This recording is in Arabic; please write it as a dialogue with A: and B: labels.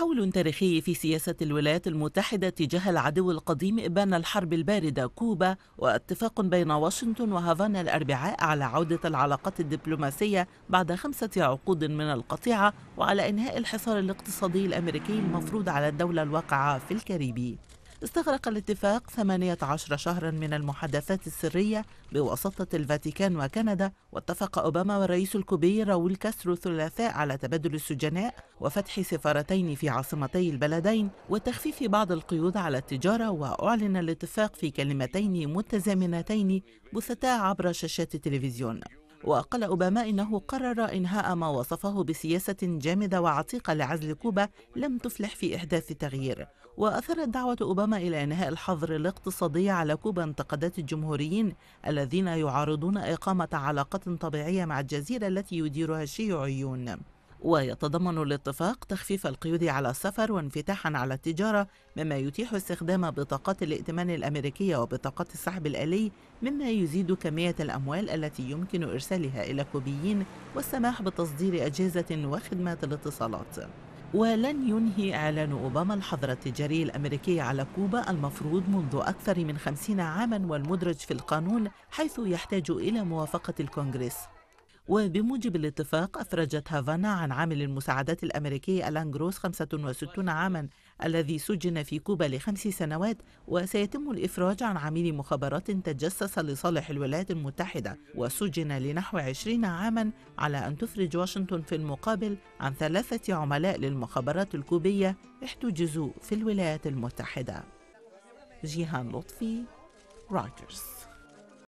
A: تحول تاريخي في سياسة الولايات المتحدة تجاه العدو القديم إبان الحرب الباردة كوبا واتفاق بين واشنطن وهافانا الأربعاء على عودة العلاقات الدبلوماسية بعد خمسة عقود من القطيعة وعلى إنهاء الحصار الاقتصادي الأمريكي المفروض على الدولة الواقعة في الكاريبي استغرق الاتفاق 18 شهرا من المحادثات السرية بواسطة الفاتيكان وكندا واتفق أوباما والرئيس الكوبي راول كاسترو الثلاثاء على تبادل السجناء وفتح سفارتين في عاصمتي البلدين وتخفيف بعض القيود على التجارة وأعلن الاتفاق في كلمتين متزامنتين بثتا عبر شاشات التلفزيون وقال أوباما إنه قرر إنهاء ما وصفه بسياسة جامدة وعتيقة لعزل كوبا لم تفلح في إحداث تغيير وأثارت دعوة أوباما إلى إنهاء الحظر الاقتصادي على كوبا انتقادات الجمهوريين الذين يعارضون إقامة علاقات طبيعية مع الجزيرة التي يديرها الشيوعيون ويتضمن الاتفاق تخفيف القيود على السفر وانفتاحا على التجارة مما يتيح استخدام بطاقات الائتمان الأمريكية وبطاقات السحب الآلي مما يزيد كمية الأموال التي يمكن إرسالها إلى كوبيين والسماح بتصدير أجهزة وخدمات الاتصالات ولن ينهي إعلان أوباما الحظر التجاري الأمريكي على كوبا المفروض منذ أكثر من خمسين عاما والمدرج في القانون حيث يحتاج إلى موافقة الكونغرس وبموجب الاتفاق أفرجت هافانا عن عامل المساعدات الأمريكي ألان جروس 65 عاما الذي سجن في كوبا لخمس سنوات وسيتم الإفراج عن عميل مخابرات تجسس لصالح الولايات المتحدة وسجن لنحو 20 عاما على أن تفرج واشنطن في المقابل عن ثلاثة عملاء للمخابرات الكوبية احتجزوا في الولايات المتحدة جيهان لطفي روجرز